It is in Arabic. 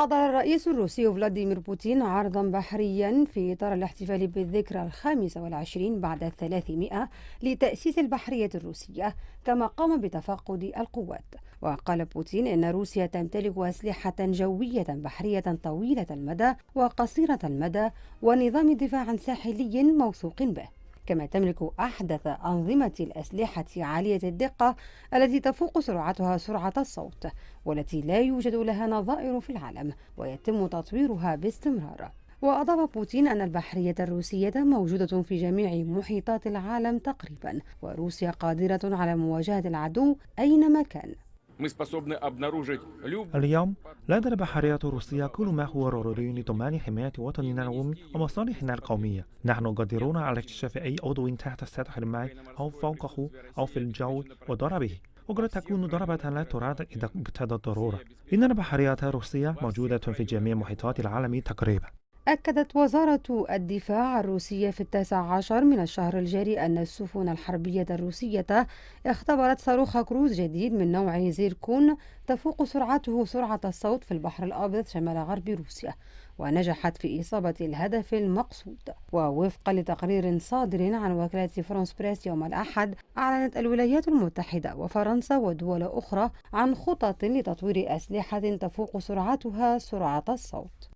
حضر الرئيس الروسي فلاديمير بوتين عرضا بحريا في إطار الاحتفال بالذكرى الخامسة والعشرين بعد الثلاثمائة لتأسيس البحرية الروسية كما قام بتفقد القوات وقال بوتين إن روسيا تمتلك أسلحة جوية بحرية طويلة المدى وقصيرة المدى ونظام دفاع ساحلي موثوق به كما تملك أحدث أنظمة الأسلحة عالية الدقة التي تفوق سرعتها سرعة الصوت والتي لا يوجد لها نظائر في العالم ويتم تطويرها باستمرار وأضاف بوتين أن البحرية الروسية موجودة في جميع محيطات العالم تقريبا وروسيا قادرة على مواجهة العدو أينما كان اليوم لا تدر بحرية روسيا كل ما هو ضروري لضمان حماية وطننا ومصالحنا القومية نحن قادرون على اكتشاف أي عضو تحت السطح الماء أو فوقه أو في الجو وضربه وقد تكون ضربة لا تراد إذا ابتدت الضرورة إن البحرية الروسية موجودة في جميع محيطات العالم تقريبا أكدت وزارة الدفاع الروسية في التاسع عشر من الشهر الجاري أن السفن الحربية الروسية اختبرت صاروخ كروز جديد من نوع زيركون تفوق سرعته سرعة الصوت في البحر الأبيض شمال غرب روسيا ونجحت في إصابة الهدف المقصود ووفقا لتقرير صادر عن وكالة فرانس بريس يوم الأحد أعلنت الولايات المتحدة وفرنسا ودول أخرى عن خطط لتطوير أسلحة تفوق سرعتها سرعة الصوت